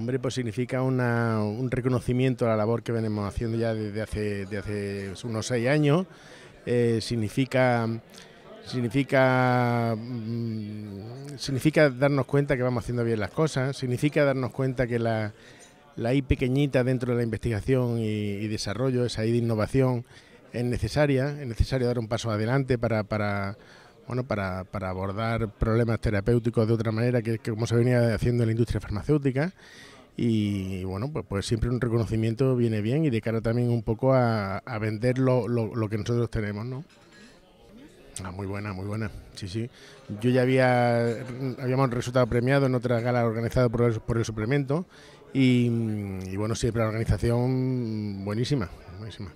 Hombre, pues significa un reconocimiento a la labor que venimos haciendo ya desde hace, unos seis años. Eh, significa significa mm, significa darnos cuenta que vamos haciendo bien las cosas, significa darnos cuenta que la, I pequeñita dentro de la investigación y, desarrollo, esa I de innovación, es necesaria, es necesario dar un paso adelante para bueno, para, abordar problemas terapéuticos de otra manera que, como se venía haciendo en la industria farmacéutica y bueno, pues, pues, siempre un reconocimiento viene bien y de cara también un poco a, a vender lo, que nosotros tenemos, ¿no? Ah, muy buena, muy buena. Sí, sí. Yo ya había, habíamos resultado premiado en otra gala organizada por el, suplemento y, y, bueno, siempre la organización buenísima, buenísima.